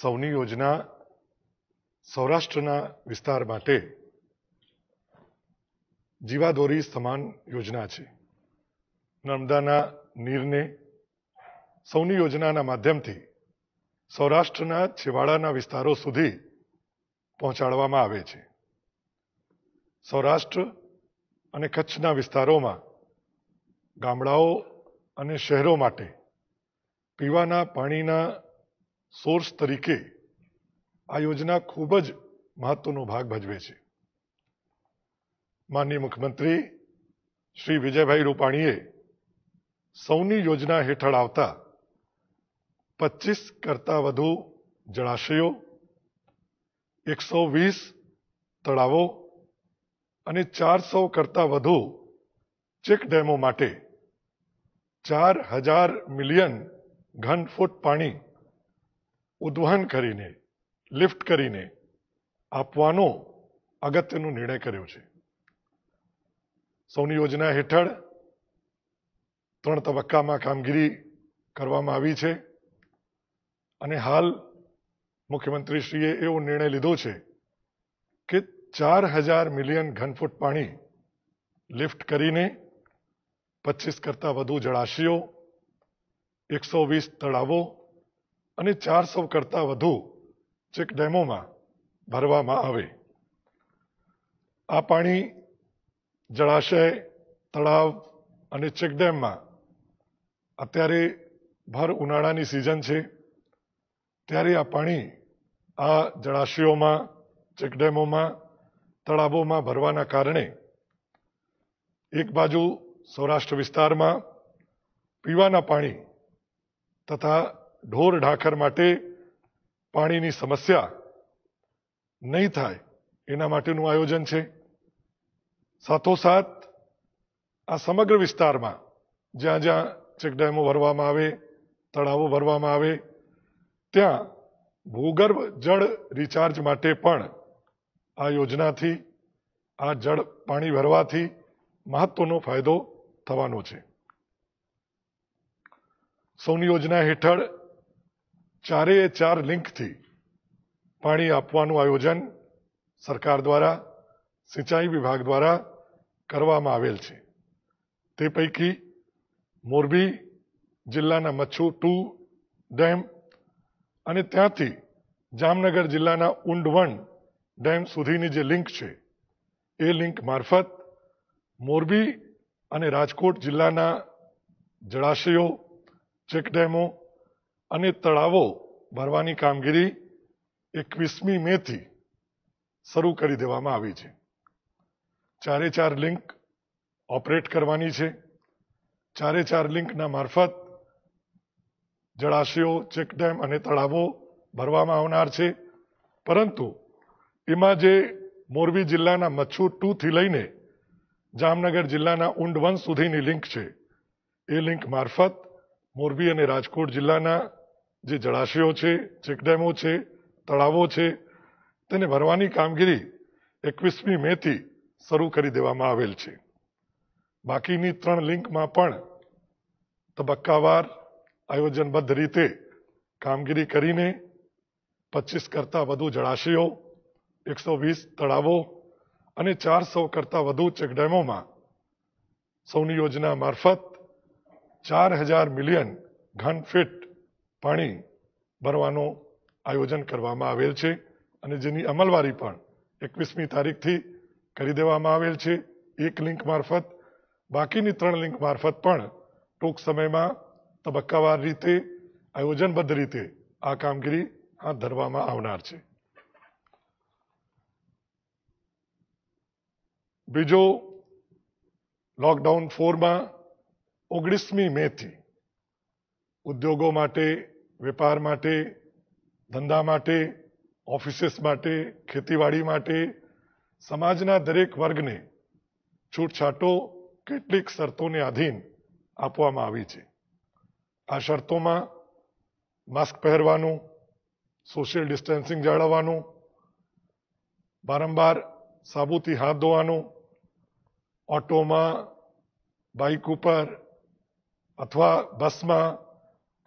સૌની યોજના સૌરાષ્ટ્રના વિસ્તાર માટે જીવાદોરી સમાન યોજના છે નર્મદાના નીરને સૌની યોજનાના માધ્યમથી સૌરાષ્ટ્રના છેવાડાના વિસ્તારો સુધી પહોંચાડવામાં આવે છે સૌરાષ્ટ્ર અને કચ્છના વિસ્તારોમાં ગામડાઓ અને શહેરો માટે પીવાના પાણીના સોર્સ તરીકે આ યોજના ખૂબ જ મહત્વનો ભાગ ભજવે છે માનનીય મુખ્યમંત્રી શ્રી વિજયભાઈ રૂપાણીએ સૌની યોજના હેઠળ આવતા પચીસ કરતાં વધુ જળાશયો એકસો વીસ તળાવો અને ચારસો કરતાં વધુ ચેક ડેમો માટે ચાર હજાર મિલિયન ઘન ફૂટ પાણી ઉદ્વહન કરીને લિફ્ટ કરીને આપવાનો અગત્યનો નિર્ણય કર્યો છે સૌની યોજના હેઠળ ત્રણ તબક્કામાં કામગીરી કરવામાં આવી છે અને હાલ મુખ્યમંત્રીશ્રીએ એવો નિર્ણય લીધો છે કે ચાર હજાર મિલિયન ઘનફૂટ પાણી લિફ્ટ કરીને પચીસ કરતાં વધુ જળાશયો એકસો વીસ તળાવો અને ચારસો કરતાં વધુ ચેક ડેમોમાં ભરવામાં આવે આ પાણી જળાશય તળાવ અને ચેક ડેમમાં અત્યારે ભર ઉનાળાની સિઝન છે ત્યારે આ પાણી આ જળાશયોમાં ચેકડેમોમાં તળાવોમાં ભરવાના કારણે એક બાજુ સૌરાષ્ટ્ર વિસ્તારમાં પીવાના પાણી તથા ઢોર ઢાખર માટે પાણીની સમસ્યા નહીં થાય એના માટેનું આયોજન છે સાથોસાથ આ સમગ્ર વિસ્તારમાં જ્યાં જ્યાં ચેકડેમો ભરવામાં આવે તળાવો ભરવામાં આવે ત્યાં ભૂગર્ભ જળ રિચાર્જ માટે પણ આ યોજનાથી આ જળ પાણી ભરવાથી મહત્વનો ફાયદો થવાનો છે સૌની યોજના હેઠળ ચારે ચાર લિંકથી પાણી આપવાનું આયોજન સરકાર દ્વારા સિંચાઈ વિભાગ દ્વારા કરવામાં આવેલ છે તે પૈકી મોરબી જિલ્લાના મચ્છુ ટુ ડેમ અને ત્યાંથી જામનગર જિલ્લાના ઊંડ વન ડેમ સુધીની જે લિંક છે એ લિંક મારફત મોરબી અને રાજકોટ જિલ્લાના જળાશયો ચેકડેમો અને તળાવો ભરવાની કામગીરી એકવીસમી મે થી શરૂ કરી દેવામાં આવી છે ચારે ચાર લિંક ઓપરેટ કરવાની છે ચારે ચાર લિંકના મારફત જળાશયો ચેકડેમ અને તળાવો ભરવામાં આવનાર છે પરંતુ એમાં જે મોરબી જિલ્લાના મચ્છુ ટુ થી લઈને જામનગર જિલ્લાના ઊંડ વન સુધીની લિંક છે એ લિંક મારફત મોરબી અને રાજકોટ જિલ્લાના જે જળાશયો છે ચેકડેમો છે તળાવો છે તેને ભરવાની કામગીરી એકવીસમી મેથી શરૂ કરી દેવામાં આવેલ છે બાકીની ત્રણ લિંકમાં પણ તબક્કાવાર આયોજનબદ્ધ રીતે કામગીરી કરીને પચીસ કરતાં વધુ જળાશયો એકસો વીસ તળાવો અને ચારસો કરતાં વધુ ચેકડેમોમાં સૌની યોજના મારફત ચાર હજાર મિલિયન ઘન ફીટ પાણી ભરવાનું આયોજન કરવામાં આવેલ છે અને જેની અમલવારી પણ એકવીસમી તારીખથી કરી દેવામાં આવેલ છે એક લિંક મારફત બાકીની ત્રણ લિંક મારફત પણ ટૂંક સમયમાં તબક્કાવાર રીતે આયોજનબદ્ધ રીતે આ કામગીરી હાથ ધરવામાં આવનાર છે બીજો લોકડાઉન ફોરમાં ઓગણીસમી મેથી ઉદ્યોગો માટે વેપાર માટે ધંધા માટે ઓફિસીસ માટે ખેતીવાડી માટે સમાજના દરેક વર્ગને છૂટછાટો કેટલીક શરતોને આધીન આપવામાં આવી છે આ શરતોમાં માસ્ક પહેરવાનું સોશિયલ ડિસ્ટન્સિંગ જાળવવાનું વારંવાર સાબુથી હાથ ધોવાનું ઓટોમાં બાઇક ઉપર અથવા બસમાં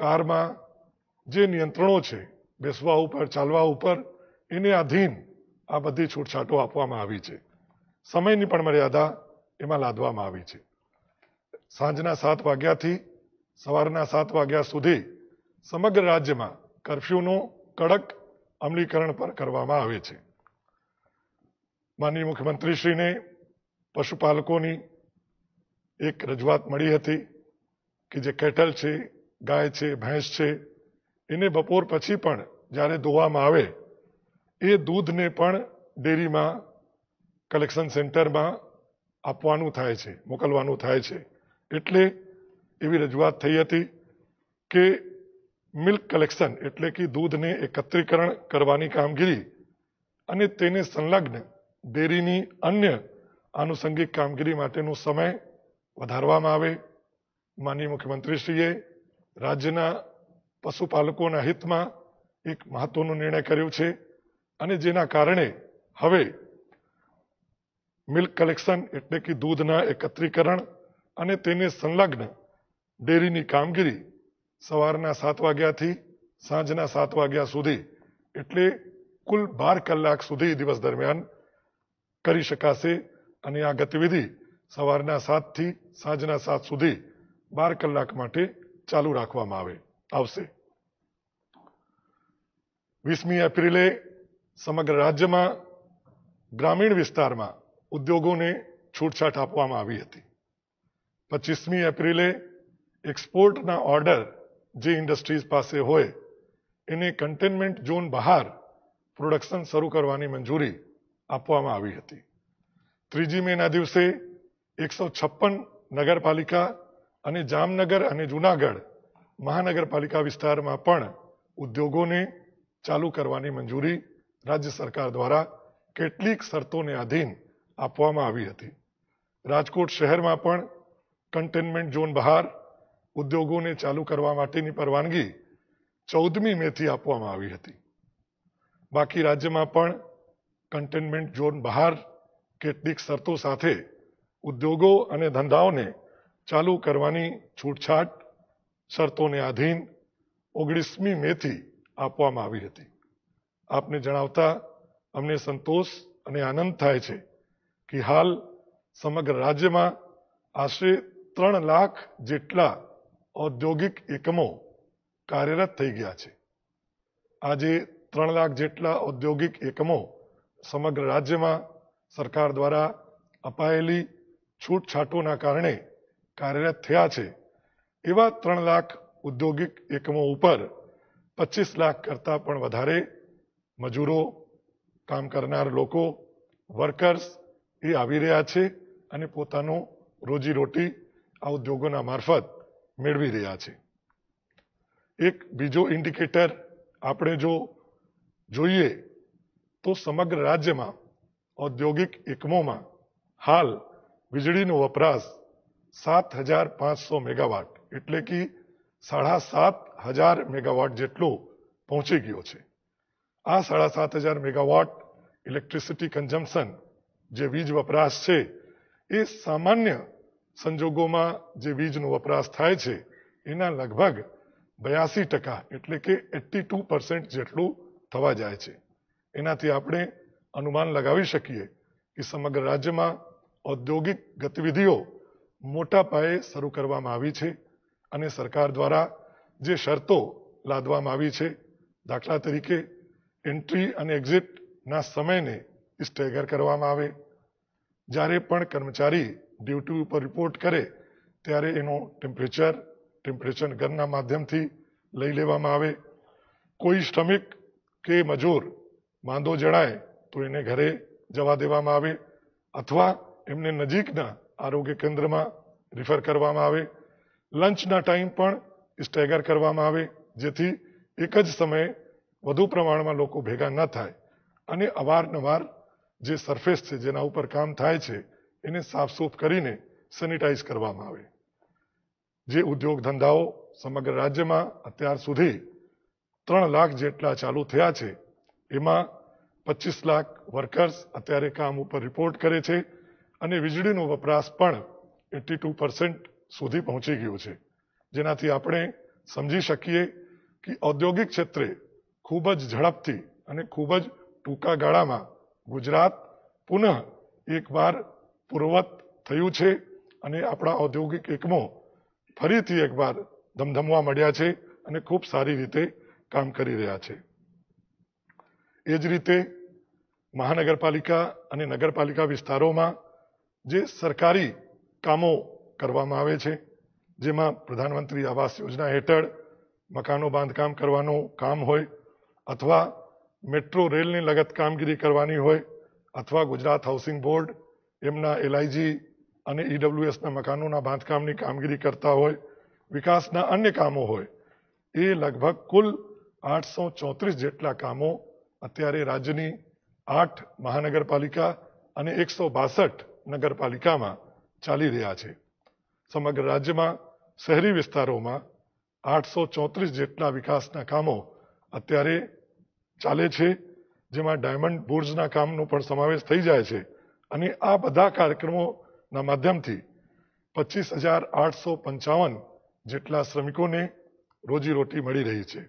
કારમાં જે નિયંત્રણો છે બેસવા ઉપર ચાલવા ઉપર એને આધીન આ બધી છૂટછાટો આપવામાં આવી છે સમયની પણ મર્યાદા એમાં લાદવામાં આવી છે સાંજના સાત વાગ્યાથી સવારના સાત વાગ્યા સુધી સમગ્ર રાજ્યમાં કરફ્યુનું કડક અમલીકરણ પર કરવામાં આવે છે માનનીય મુખ્યમંત્રીશ્રીને પશુપાલકોની એક રજૂઆત મળી હતી કે જે કેટલ છે ગાય છે ભેંસ છે એને બપોર પછી પણ જ્યારે ધોવામાં આવે એ દૂધને પણ ડેરીમાં કલેક્શન સેન્ટરમાં આપવાનું થાય છે મોકલવાનું થાય છે એટલે એવી રજૂઆત થઈ હતી કે મિલ્ક કલેક્શન એટલે કે દૂધને એકત્રીકરણ કરવાની કામગીરી અને તેને સંલગ્ન ડેરીની અન્ય આનુષંગિક કામગીરી માટેનો સમય વધારવામાં આવે માનનીય મુખ્યમંત્રીશ્રીએ રાજ્યના પશુપાલકોના હિતમાં એક મહત્વનો નિર્ણય કર્યો છે અને જેના કારણે હવે મિલ્ક કલેક્શન એટલે કે દૂધના એકત્રીકરણ અને તેને સંલગ્ન ડેરીની કામગીરી સવારના સાત વાગ્યાથી સાંજના સાત વાગ્યા સુધી એટલે કુલ બાર કલાક સુધી દિવસ દરમિયાન કરી શકાશે અને આ ગતિવિધિ સવારના સાતથી સાંજના સાત સુધી બાર કલાક માટે ચાલો રાખવામાં આવે આવશે 20મી એપ્રિલે સમગ્ર રાજ્યમાં ગ્રામીણ વિસ્તારમાં ઉદ્યોગોને છૂટછાટ આપવામાં આવી હતી 25મી એપ્રિલે export ના ઓર્ડર જે ઇન્ડસ્ટ્રીઝ પાસે હોય એને કન્ટેનમેન્ટ ઝોન બહાર પ્રોડક્શન શરૂ કરવાની મંજૂરી આપવામાં આવી હતી 3જી મેના દિવસે 156 નગરપાલિકા અને જામનગર અને જૂનાગઢ મહાનગરપાલિકા વિસ્તારમાં પણ ઉદ્યોગોને ચાલુ કરવાની મંજૂરી રાજ્ય સરકાર દ્વારા કેટલીક શરતોને આધીન આપવામાં આવી હતી રાજકોટ શહેરમાં પણ કન્ટેનમેન્ટ ઝોન બહાર ઉદ્યોગોને ચાલુ કરવા માટેની પરવાનગી ચૌદમી મેથી આપવામાં આવી હતી બાકી રાજ્યમાં પણ કન્ટેનમેન્ટ ઝોન બહાર કેટલીક શરતો સાથે ઉદ્યોગો અને ધંધાઓને ચાલુ કરવાની છૂટછાટ શરતોને આધીન ઓગણીસમી મેથી આપવામાં આવી હતી આપને જણાવતા અમને સંતોષ અને આનંદ થાય છે કે હાલ સમગ્ર રાજ્યમાં આશરે ત્રણ લાખ જેટલા ઔદ્યોગિક એકમો કાર્યરત થઈ ગયા છે આજે ત્રણ લાખ જેટલા ઔદ્યોગિક એકમો સમગ્ર રાજ્યમાં સરકાર દ્વારા અપાયેલી છૂટછાટોના કારણે કાર્યરત થયા છે એવા ત્રણ લાખ ઉદ્યોગિક એકમો ઉપર પચીસ લાખ કરતાં પણ વધારે મજૂરો કામ કરનાર લોકો વર્કર્સ એ આવી રહ્યા છે અને પોતાનો રોજીરોટી આ ઉદ્યોગોના મારફત મેળવી રહ્યા છે એક બીજો ઇન્ડિકેટર આપણે જો જોઈએ તો સમગ્ર રાજ્યમાં ઔદ્યોગિક એકમોમાં હાલ વીજળીનો વપરાશ સાત હજાર પાંચસો મેગાવાટ એટલે કે સાડા સાત હજાર મેગાવાટ જેટલો પહોંચી ગયો છે આ સાડા સાત હજાર મેગાવાટ ઇલેક્ટ્રિસિટી કન્ઝમ્પશન જે વીજ વપરાશ છે એ સામાન્ય સંજોગોમાં જે વીજનો વપરાશ થાય છે એના લગભગ બયાસી ટકા એટલે કે એટી ટુ પર્સન્ટ જેટલું થવા જાય છે એનાથી આપણે અનુમાન લગાવી શકીએ કે સમગ્ર રાજ્યમાં ઔદ્યોગિક ગતિવિધિઓ મોટા પાયે શરૂ કરવામાં આવી છે અને સરકાર દ્વારા જે શરતો લાદવામાં આવી છે દાખલા તરીકે એન્ટ્રી અને એક્ઝિટના સમયને સ્ટેગર કરવામાં આવે જ્યારે પણ કર્મચારી ડ્યુટી ઉપર રિપોર્ટ કરે ત્યારે એનો ટેમ્પરેચર ટેમ્પરેચર ગનના માધ્યમથી લઈ લેવામાં આવે કોઈ શ્રમિક કે મજૂર માંદો જણાય તો એને ઘરે જવા દેવામાં આવે અથવા એમને નજીકના આરોગ્ય કેન્દ્રમાં રિફર કરવામાં આવે લંચના ટાઈમ પણ સ્ટેગર કરવામાં આવે જેથી એક જ સમયે વધુ પ્રમાણમાં લોકો ભેગા ન થાય અને અવારનવાર જે સરફેસ છે જેના ઉપર કામ થાય છે એને સાફસૂફ કરીને સેનિટાઈઝ કરવામાં આવે જે ઉદ્યોગ ધંધાઓ સમગ્ર રાજ્યમાં અત્યાર સુધી ત્રણ લાખ જેટલા ચાલુ થયા છે એમાં પચીસ લાખ વર્કર્સ અત્યારે કામ ઉપર રિપોર્ટ કરે છે અને વીજળીનો વપરાશ પણ એટી ટુ પર્સન્ટ સુધી પહોંચી ગયો છે જેનાથી આપણે સમજી શકીએ કે ઔદ્યોગિક ક્ષેત્રે ખૂબ જ ઝડપથી અને ખૂબ જ ટૂંકા ગાળામાં ગુજરાત પુનઃ એકવાર પૂર્વત થયું છે અને આપણા ઔદ્યોગિક એકમો ફરીથી એકવાર ધમધમવા મળ્યા છે અને ખૂબ સારી રીતે કામ કરી રહ્યા છે એ જ રીતે મહાનગરપાલિકા અને નગરપાલિકા વિસ્તારોમાં જે સરકારી કામો કરવામાં આવે છે જેમાં પ્રધાનમંત્રી આવાસ યોજના હેઠળ મકાનો બાંધકામ કરવાનું કામ હોય અથવા મેટ્રો રેલની લગત કામગીરી કરવાની હોય અથવા ગુજરાત હાઉસિંગ બોર્ડ એમના એલઆઈજી અને ઈડબ્લ્યુએસના e મકાનોના બાંધકામની કામગીરી કરતા હોય વિકાસના અન્ય કામો હોય એ લગભગ કુલ આઠસો ચોત્રીસ જેટલા કામો અત્યારે રાજ્યની આઠ મહાનગરપાલિકા અને એકસો બાસઠ નગરપાલિકામાં ચાલી રહ્યા છે સમગ્ર રાજ્યમાં શહેરી વિસ્તારોમાં આઠસો ચોત્રીસ જેટલા વિકાસના કામો અત્યારે ચાલે છે જેમાં ડાયમંડ બુર્જના કામનો પણ સમાવેશ થઈ જાય છે અને આ બધા કાર્યક્રમોના માધ્યમથી પચીસ હજાર આઠસો પંચાવન જેટલા શ્રમિકોને રોજીરોટી મળી રહી છે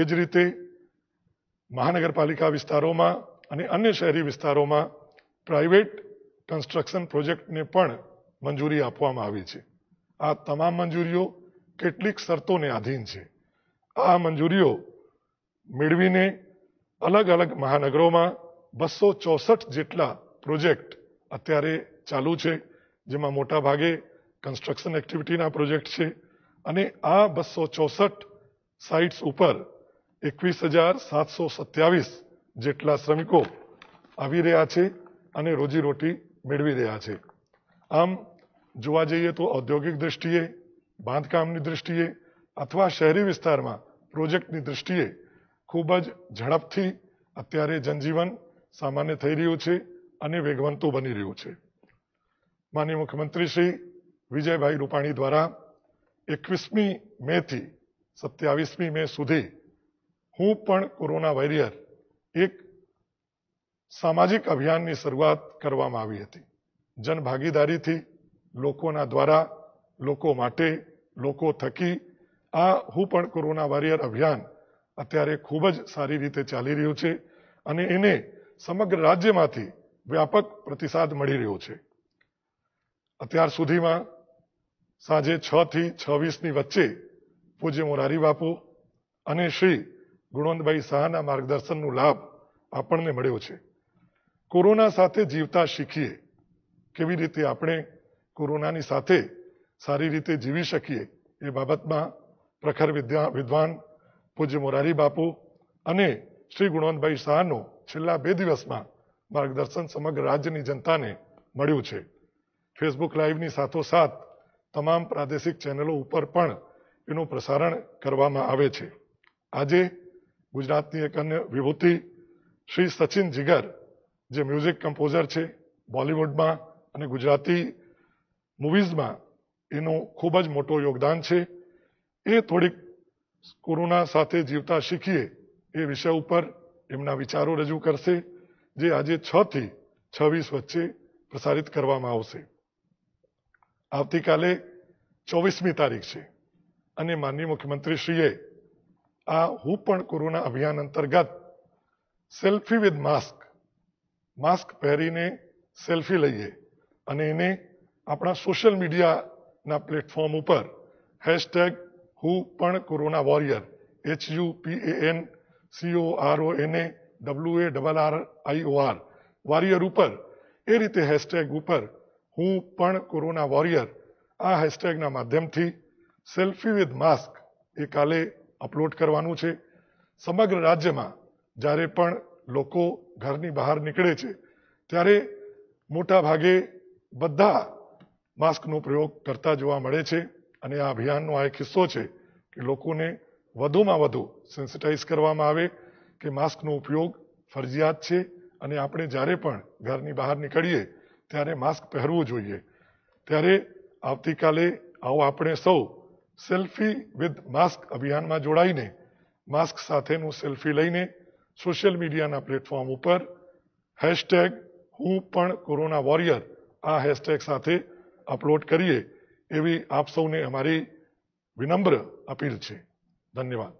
એ જ રીતે મહાનગરપાલિકા વિસ્તારોમાં અને અન્ય શહેરી વિસ્તારોમાં પ્રાઇવેટ કન્સ્ટ્રક્શન પ્રોજેક્ટને પણ મંજૂરી આપવામાં આવી છે આ તમામ મંજૂરીઓ કેટલીક શરતોને આધીન છે આ મંજૂરીઓ મેળવીને અલગ અલગ મહાનગરોમાં બસો ચોસઠ જેટલા પ્રોજેક્ટ અત્યારે ચાલુ છે જેમાં મોટા ભાગે કન્સ્ટ્રક્શન એક્ટિવિટીના પ્રોજેક્ટ છે અને આ બસો ચોસઠ સાઇટ્સ ઉપર એકવીસ હજાર સાતસો સત્યાવીસ જેટલા શ્રમિકો આવી રહ્યા છે અને રોજીરોટી મેળવી રહ્યા છે આમ જોવા જઈએ તો ઔદ્યોગિક દ્રષ્ટિએ બાંધકામની દ્રષ્ટિએ અથવા શહેરી વિસ્તારમાં પ્રોજેક્ટની દ્રષ્ટિએ ખૂબ જ ઝડપથી અત્યારે જનજીવન સામાન્ય થઈ રહ્યું છે અને વેગવંતું બની રહ્યું છે માનનીય મુખ્યમંત્રી શ્રી વિજયભાઈ રૂપાણી દ્વારા એકવીસમી મેથી સત્યાવીસમી મે સુધી હું પણ કોરોના વોરિયર એક સામાજિક અભિયાનની શરૂઆત કરવામાં આવી હતી જનભાગીદારીથી લોકોના દ્વારા લોકો માટે લોકો થકી આ હું પણ કોરોના વોરિયર અભિયાન અત્યારે ખૂબ જ સારી રીતે ચાલી રહ્યું છે અને એને સમગ્ર રાજ્યમાંથી વ્યાપક પ્રતિસાદ મળી રહ્યો છે અત્યાર સુધીમાં સાંજે છ થી છવ્વીસની વચ્ચે પૂજ્ય મોરારી બાપુ અને શ્રી ગુણવંતભાઈ શાહના માર્ગદર્શનનો લાભ આપણને મળ્યો છે કોરોના સાથે જીવતા શીખીએ કેવી રીતે આપણે કોરોનાની સાથે સારી રીતે જીવી શકીએ એ બાબતમાં પ્રખર વિદ્યા વિદ્વાન પૂજ્ય મોરારી બાપુ અને શ્રી ગુણવંતભાઈ શાહનો છેલ્લા બે દિવસમાં માર્ગદર્શન સમગ્ર રાજ્યની જનતાને મળ્યું છે ફેસબુક લાઈવની સાથોસાથ તમામ પ્રાદેશિક ચેનલો ઉપર પણ એનું પ્રસારણ કરવામાં આવે છે આજે ગુજરાતની એક અન્ય વિભૂતિ શ્રી સચિન જીગર જે મ્યુઝિક કમ્પોઝર છે બોલિવૂડમાં અને ગુજરાતી મૂવીઝમાં એનું ખૂબ જ મોટું યોગદાન છે એ થોડીક કોરોના સાથે જીવતા શીખીએ એ વિષય ઉપર એમના વિચારો રજૂ કરશે જે આજે છ થી છવ્વીસ વચ્ચે પ્રસારિત કરવામાં આવશે આવતીકાલે ચોવીસમી તારીખ છે અને માનનીય મુખ્યમંત્રીશ્રીએ આ હું પણ કોરોના અભિયાન અંતર્ગત સેલ્ફી વિથ માસ્ક માસ્ક પહેરીને સેલ્ફી લઈએ અને એને આપણા સોશિયલ મીડિયાના પ્લેટફોર્મ ઉપર હેશટેગ હુ પણ corona warrior H U P A N C O R O N A W A double R I O R warrior ઉપર એ રીતે હેશટેગ ઉપર હું પણ કોરોના વોરિયર આ હેશટેગના માધ્યમથી સેલ્ફી વિથ માસ્ક એ કાલે અપલોડ કરવાનું છે સમગ્ર રાજ્યમાં જ્યારે પણ લોકો ઘરની બહાર નીકળે છે ત્યારે મોટા ભાગે બધા માસ્કનો પ્રયોગ કરતા જોવા મળે છે અને આ અભિયાનનો આ એક હિસ્સો છે કે લોકોને વધુમાં વધુ સેન્સિટાઇઝ કરવામાં આવે કે માસ્કનો ઉપયોગ ફરજિયાત છે અને આપણે જ્યારે પણ ઘરની બહાર નીકળીએ ત્યારે માસ્ક પહેરવું જોઈએ ત્યારે આવતીકાલે આવો આપણે સૌ સેલ્ફી વિથ માસ્ક અભિયાનમાં જોડાઈને માસ્ક સાથેનું સેલ્ફી લઈને સોશિયલ મીડિયાના પ્લેટફોર્મ ઉપર હેશટેગ હું પણ કોરોના વોરિયર આ હેશટેગ સાથે અપલોડ કરીએ એવી આપ સૌને અમારી વિનમ્ર અપીલ છે ધન્યવાદ